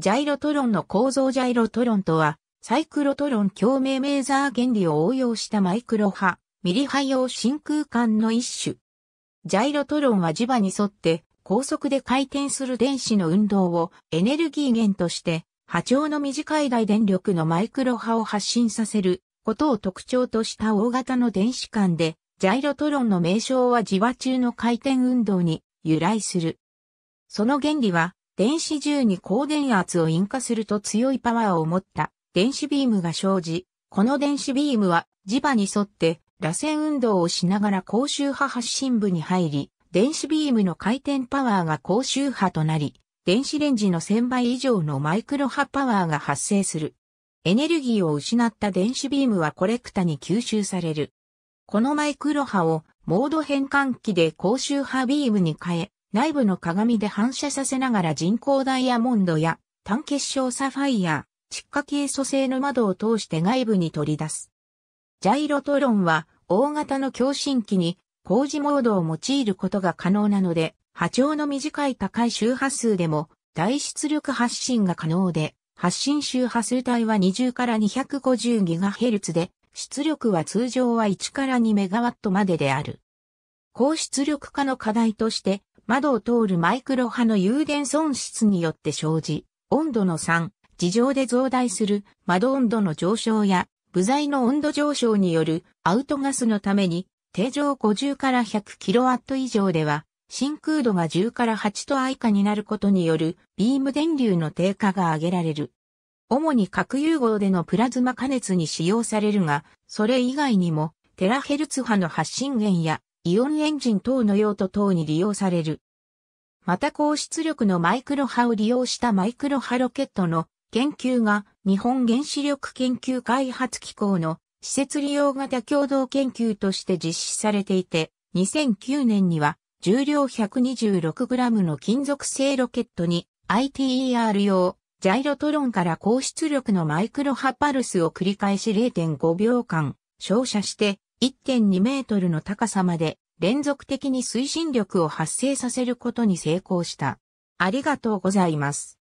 ジャイロトロンの構造ジャイロトロンとは、サイクロトロン共鳴メーザー原理を応用したマイクロ波、ミリ波用真空管の一種。ジャイロトロンは磁場に沿って高速で回転する電子の運動をエネルギー源として、波長の短い大電力のマイクロ波を発信させることを特徴とした大型の電子管で、ジャイロトロンの名称は磁場中の回転運動に由来する。その原理は電子銃に高電圧を引火すると強いパワーを持った電子ビームが生じ、この電子ビームは磁場に沿って螺旋運動をしながら高周波発信部に入り、電子ビームの回転パワーが高周波となり、電子レンジの1000倍以上のマイクロ波パワーが発生する。エネルギーを失った電子ビームはコレクタに吸収される。このマイクロ波をモード変換器で高周波ビームに変え、内部の鏡で反射させながら人工ダイヤモンドや単結晶サファイア、窒化系素性の窓を通して外部に取り出す。ジャイロトロンは大型の共振器に工事モードを用いることが可能なので、波長の短い高い周波数でも大出力発信が可能で、発信周波数帯は20から 250GHz で、出力は通常は1から 2MW までである。高出力化の課題として、窓を通るマイクロ波の誘電損失によって生じ、温度の3、地上で増大する窓温度の上昇や、部材の温度上昇によるアウトガスのために、定常50から 100kW 以上では、真空度が10から8度以下になることによるビーム電流の低下が挙げられる。主に核融合でのプラズマ加熱に使用されるが、それ以外にもテラヘルツ波の発信源やイオンエンジン等の用途等に利用される。また高出力のマイクロ波を利用したマイクロ波ロケットの研究が日本原子力研究開発機構の施設利用型共同研究として実施されていて、2009年には重量 126g の金属製ロケットに ITER 用ジャイロトロンから高出力のマイクロ波パルスを繰り返し0.5秒間照射して1.2メートルの高さまで連続的に推進力を発生させることに成功した。ありがとうございます。